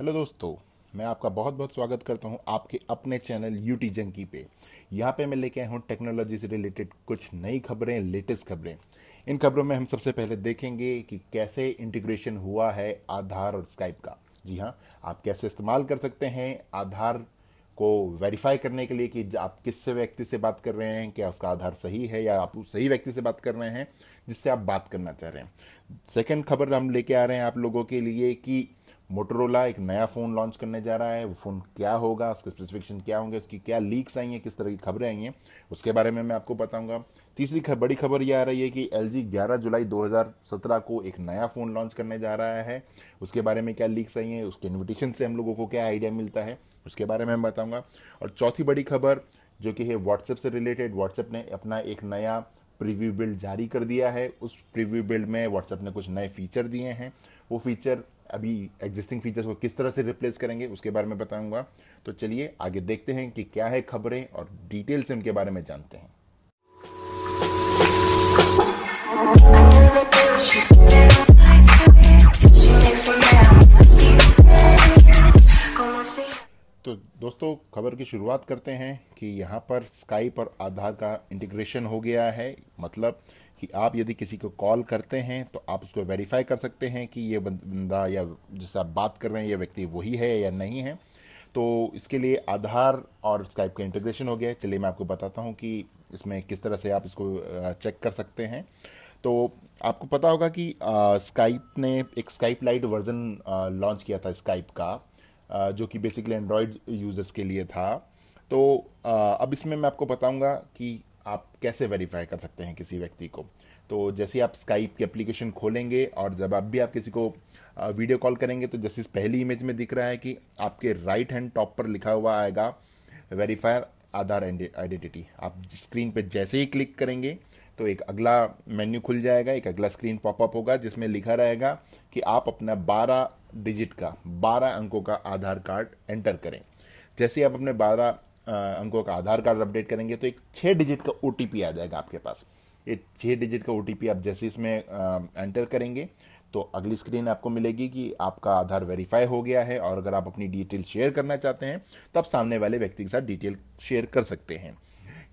hello दोस्तों मैं आपका बहुत बहुत स्वागत करता हूं आपके अपने चैनल यूटी जंकी पे यहाँ पे मैं लेके आया हूँ टेक्नोलॉजी से रिलेटेड कुछ नई खबरें लेटेस्ट खबरें इन खबरों में हम सबसे पहले देखेंगे कि कैसे इंटीग्रेशन हुआ है आधार और स्काइप का जी हाँ आप कैसे इस्तेमाल कर सकते हैं आधार को वेरीफाई करने के लिए कि आप किस व्यक्ति से बात कर रहे हैं क्या उसका आधार सही है या आप उस सही व्यक्ति से बात कर रहे हैं जिससे आप बात करना चाह रहे हैं सेकेंड खबर हम लेके आ रहे हैं आप लोगों के लिए कि मोटरोला एक नया फ़ोन लॉन्च करने जा रहा है वो फ़ोन क्या होगा उसके स्पेसिफिकेशन क्या होंगे उसकी क्या लीक्स आई हैं किस तरह की खबरें आई हैं उसके बारे में मैं आपको बताऊंगा तीसरी खबर बड़ी खबर ये आ रही है कि एल जी ग्यारह जुलाई 2017 को एक नया फ़ोन लॉन्च करने जा रहा है उसके बारे में क्या लीक्स आई हैं उसके इन्विटेशन से हम लोगों को क्या आइडिया मिलता है उसके बारे में मैं बताऊँगा और चौथी बड़ी खबर जो कि है व्हाट्सएप से रिलेटेड व्हाट्सएप ने अपना एक नया प्रीव्यू बिल्ड जारी कर दिया है उस प्रीव्यू बिल्ड में व्हाट्सएप ने कुछ नए फीचर दिए हैं वो फीचर अभी एग्जिस्टिंग फीचर्स को किस तरह से रिप्लेस करेंगे उसके बारे में बताऊंगा तो चलिए आगे देखते हैं कि क्या है खबरें और डिटेल से उनके बारे में जानते हैं तो दोस्तों खबर की शुरुआत करते हैं कि यहाँ पर स्काइप और आधार का इंटीग्रेशन हो गया है मतलब कि आप यदि किसी को कॉल करते हैं तो आप उसको वेरीफाई कर सकते हैं कि ये बंदा या जिससे आप बात कर रहे हैं ये व्यक्ति वही है या नहीं है तो इसके लिए आधार और स्काइप का इंटीग्रेशन हो गया है चलिए मैं आपको बताता हूँ कि इसमें किस तरह से आप इसको चेक कर सकते हैं तो आपको पता होगा कि स्काइप ने एक स्काइप लाइट वर्जन लॉन्च किया था स्काइप का आ, जो कि बेसिकली एंड्रॉयड यूज़र्स के लिए था तो आ, अब इसमें मैं आपको बताऊंगा कि आप कैसे वेरीफाई कर सकते हैं किसी व्यक्ति को तो जैसे आप स्काइप की एप्लीकेशन खोलेंगे और जब आप भी आप किसी को वीडियो कॉल करेंगे तो जैसे पहली इमेज में दिख रहा है कि आपके राइट हैंड टॉप पर लिखा हुआ आएगा वेरीफायर आधार आइडेंटिटी आप स्क्रीन पर जैसे ही क्लिक करेंगे तो एक अगला मेन्यू खुल जाएगा एक अगला स्क्रीन पॉपअप होगा जिसमें लिखा रहेगा कि आप अपना बारह डिजिट का बारह अंकों का आधार कार्ड एंटर करें जैसे आप अपने बारह अंकों का आधार कार्ड अपडेट करेंगे तो एक छः डिजिट का ओ आ जाएगा आपके पास ये छः डिजिट का ओ आप जैसे इसमें एंटर करेंगे तो अगली स्क्रीन आपको मिलेगी कि आपका आधार वेरीफाई हो गया है और अगर आप अपनी डिटेल शेयर करना चाहते हैं तो आप सामने वाले व्यक्ति के साथ डिटेल शेयर कर सकते हैं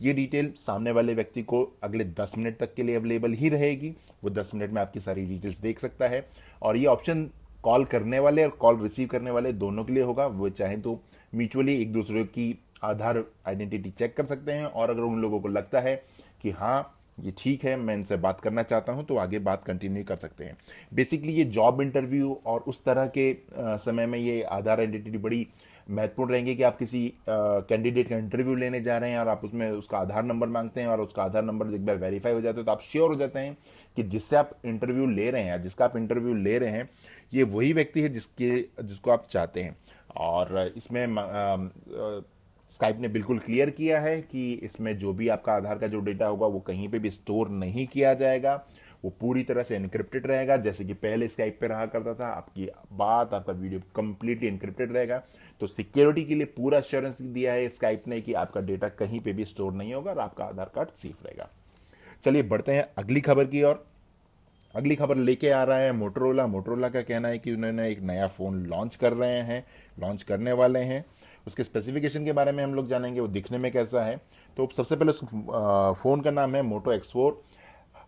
ये डिटेल सामने वाले व्यक्ति को अगले 10 मिनट तक के लिए अवेलेबल ही रहेगी वो 10 मिनट में आपकी सारी डिटेल्स देख सकता है और ये ऑप्शन कॉल करने वाले और कॉल रिसीव करने वाले दोनों के लिए होगा वो चाहे तो म्यूचुअली एक दूसरे की आधार आइडेंटिटी चेक कर सकते हैं और अगर उन लोगों को लगता है कि हाँ ये ठीक है मैं इनसे बात करना चाहता हूँ तो आगे बात कंटिन्यू कर सकते हैं बेसिकली ये जॉब इंटरव्यू और उस तरह के समय में ये आधार आइडेंटिटी बड़ी महत्वपूर्ण रहेंगे कि आप किसी कैंडिडेट का इंटरव्यू लेने जा रहे हैं और आप उसमें उसका आधार नंबर मांगते हैं और उसका आधार नंबर एक बार वेरीफाई हो जाता है तो आप श्योर हो जाते हैं कि जिससे आप इंटरव्यू ले रहे हैं जिसका आप इंटरव्यू ले रहे हैं ये वही व्यक्ति है जिसके जिसको आप चाहते हैं और इसमें स्काइप ने बिल्कुल क्लियर किया है कि इसमें जो भी आपका आधार का जो डेटा होगा वो कहीं पे भी स्टोर नहीं किया जाएगा वो पूरी तरह से इनक्रिप्टेड रहेगा जैसे कि पहले स्काइप पे रहा करता था आपकी बात आपका वीडियो कंप्लीटली इनक्रिप्टेड रहेगा तो सिक्योरिटी के लिए पूरा अश्योरेंस दिया है स्काइप ने कि आपका डेटा कहीं पर भी स्टोर नहीं होगा और आपका आधार कार्ड सेफ रहेगा चलिए बढ़ते हैं अगली खबर की ओर अगली खबर लेके आ रहा है मोटरोला मोटरोला का कहना है कि उन्होंने एक नया फ़ोन लॉन्च कर रहे हैं लॉन्च करने वाले हैं उसके स्पेसिफिकेशन के बारे में हम लोग जानेंगे वो दिखने में कैसा है तो सबसे पहले उस फ़ोन का नाम है मोटो एक्स फोर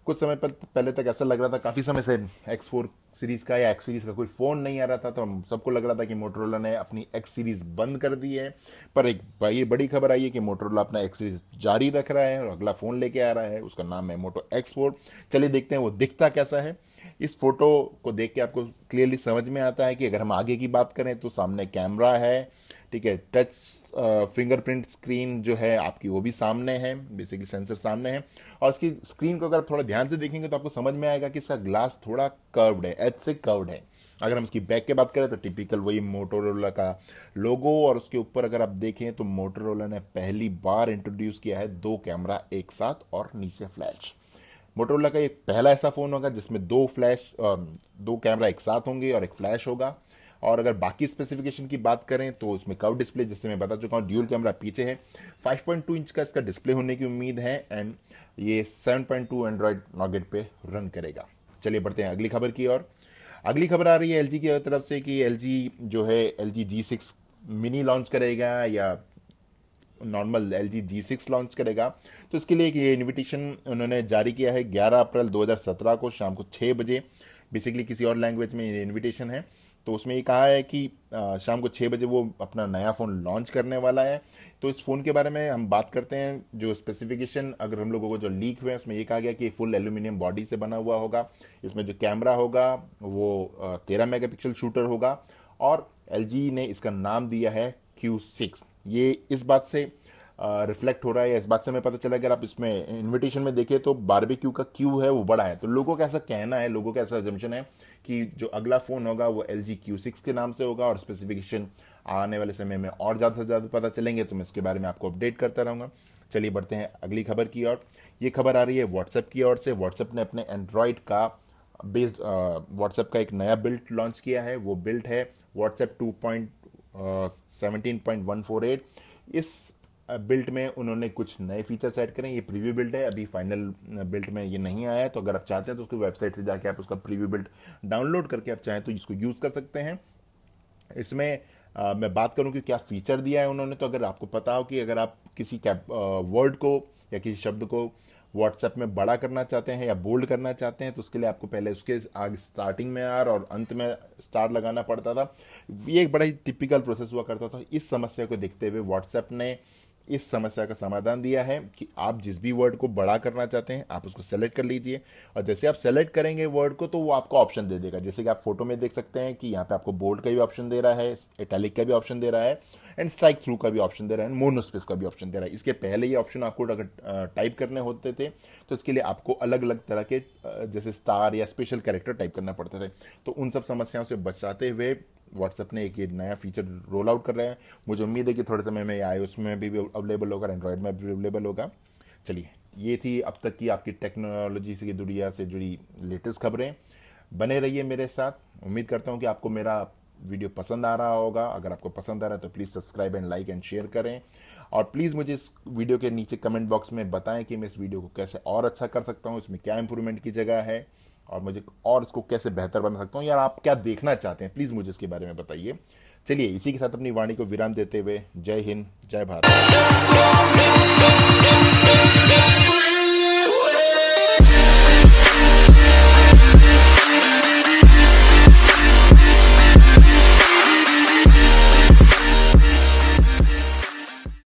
कुछ समय पहले तक ऐसा लग रहा था काफ़ी समय से एक्स फोर सीरीज़ का या एक्स सीरीज़ का कोई फ़ोन नहीं आ रहा था तो हम सबको लग रहा था कि मोटरोला ने अपनी एक्स सीरीज़ बंद कर दी है पर एक ये बड़ी खबर आई है कि मोटरोला अपना एक्स सीरीज़ जारी रख रहा है और अगला फ़ोन लेके आ रहा है उसका नाम है मोटो एक्स फोर चलिए देखते हैं वो दिखता कैसा है इस फोटो को देख के आपको क्लियरली समझ में आता है कि अगर हम आगे की बात करें तो सामने कैमरा है ठीक है टच फिंगरप्रिंट स्क्रीन जो है आपकी वो भी सामने है बेसिकली सेंसर सामने है और इसकी स्क्रीन को अगर थोड़ा ध्यान से देखेंगे तो आपको समझ में आएगा कि इसका ग्लास थोड़ा कर्व्ड है एच से कर्व्ड है अगर हम इसकी बैक की बात करें तो टिपिकल वही मोटोरोला का लोगो और उसके ऊपर अगर आप देखें तो मोटोरोला ने पहली बार इंट्रोड्यूस किया है दो कैमरा एक साथ और नीचे फ्लैश मोटोरोला का एक पहला ऐसा फ़ोन होगा जिसमें दो फ्लैश um, दो कैमरा एक साथ होंगे और एक फ्लैश होगा और अगर बाकी स्पेसिफिकेशन की बात करें तो उसमें कव डिस्प्ले जैसे मैं बता चुका हूँ ड्यूल कैमरा पीछे है 5.2 इंच का इसका डिस्प्ले होने की उम्मीद है एंड ये 7.2 एंड्रॉयड नॉगेट पे रन करेगा चलिए बढ़ते हैं अगली खबर की और अगली खबर आ रही है एल की तरफ से कि एल जो है L G six mini launch करेगा या normal L G G six launch करेगा तो इसके लिए एक ये इन्विटेशन उन्होंने जारी किया है 11 अप्रैल 2017 को शाम को 6 बजे बेसिकली किसी और लैंग्वेज में ये इन्विटेशन है तो उसमें ये कहा है कि शाम को छः बजे वो अपना नया फ़ोन लॉन्च करने वाला है तो इस फ़ोन के बारे में हम बात करते हैं जो स्पेसिफिकेशन अगर हम लोगों को जो लीक हुए हैं उसमें ये कहा गया कि फुल एल्यूमिनियम बॉडी से बना हुआ होगा इसमें जो कैमरा होगा वो तेरह मेगा शूटर होगा और एल e ने इसका नाम दिया है क्यू सिक्स ये इस बात से रिफ्लेक्ट हो रहा है इस बात से हमें पता चला अगर आप इसमें इन्विटेशन में देखें तो बारबेक्यू का क्यू है वो बड़ा है तो लोगों का ऐसा कहना है लोगों का ऐसा एजम्पन है कि जो अगला फ़ोन होगा वो एल जी क्यू सिक्स के नाम से होगा और स्पेसिफिकेशन आने वाले समय में और ज़्यादा से ज़्यादा पता चलेंगे तो मैं इसके बारे में आपको अपडेट करता रहूँगा चलिए बढ़ते हैं अगली खबर की ओर ये खबर आ रही है व्हाट्सएप की ओर से व्हाट्सएप ने अपने एंड्रॉयड का बेस्ड व्हाट्सएप का एक नया बिल्ट लॉन्च किया है वो बिल्ट है WhatsApp two point seventeen point one four eight इस बिल्ट में उन्होंने कुछ नए फीचर्स ऐड करें ये प्रीव्यू बिल्ट है अभी फाइनल बिल्ट में ये नहीं आया है तो अगर आप चाहते हैं तो उसकी वेबसाइट से जाके आप उसका प्रीव्यू बिल्ट डाउनलोड करके आप चाहें तो इसको यूज़ कर सकते हैं इसमें आ, मैं बात करूं कि क्या फीचर दिया है उन्होंने तो अगर आपको पता हो कि अगर आप किसी कैप वर्ड को या किसी शब्द को व्हाट्सएप में बड़ा करना चाहते हैं या बोल्ड करना चाहते हैं तो उसके लिए आपको पहले उसके आगे स्टार्टिंग में आर और अंत में स्टार लगाना पड़ता था ये एक बड़ा ही टिपिकल प्रोसेस हुआ करता था इस समस्या को देखते हुए व्हाट्सएप ने इस समस्या का समाधान दिया है कि आप जिस भी वर्ड को बड़ा करना चाहते हैं आप उसको सेलेक्ट कर लीजिए और जैसे आप सेलेक्ट करेंगे वर्ड को तो वो आपको ऑप्शन दे देगा जैसे कि आप फोटो में देख सकते हैं कि यहाँ पे आपको बोल्ड का भी ऑप्शन दे रहा है इटैलिक का भी ऑप्शन दे रहा है एंड स्ट्राइक थ्रू का भी ऑप्शन दे रहा है एंड मोनोस्पेस का भी ऑप्शन दे रहा है इसके पहले ये ऑप्शन आपको अगर टाइप करने होते थे तो इसके लिए आपको अलग अलग तरह के जैसे स्टार या स्पेशल कैरेक्टर टाइप करना पड़ते थे तो उन सब समस्याओं से बचाते हुए व्हाट्सएप ने एक ये नया फीचर रोल आउट कर रहे हैं मुझे उम्मीद है कि थोड़े समय में आए उसमें भी अवेलेबल होगा एंड्रॉयड में भी अवेलेबल होगा चलिए ये थी अब तक की आपकी टेक्नोलॉजी से दुनिया से जुड़ी लेटेस्ट खबरें बने रहिए मेरे साथ उम्मीद करता हूँ कि आपको मेरा वीडियो पसंद आ रहा होगा अगर आपको पसंद आ रहा है तो please subscribe and like and share करें और प्लीज़ मुझे इस वीडियो के नीचे कमेंट बॉक्स में बताएं कि मैं इस वीडियो को कैसे और अच्छा कर सकता हूँ इसमें क्या इंप्रूवमेंट की जगह है और मुझे और इसको कैसे बेहतर बना सकता हूँ यार आप क्या देखना चाहते हैं प्लीज़ मुझे इसके बारे में बताइए चलिए इसी के साथ अपनी वाणी को विराम देते हुए जय हिंद जय भारत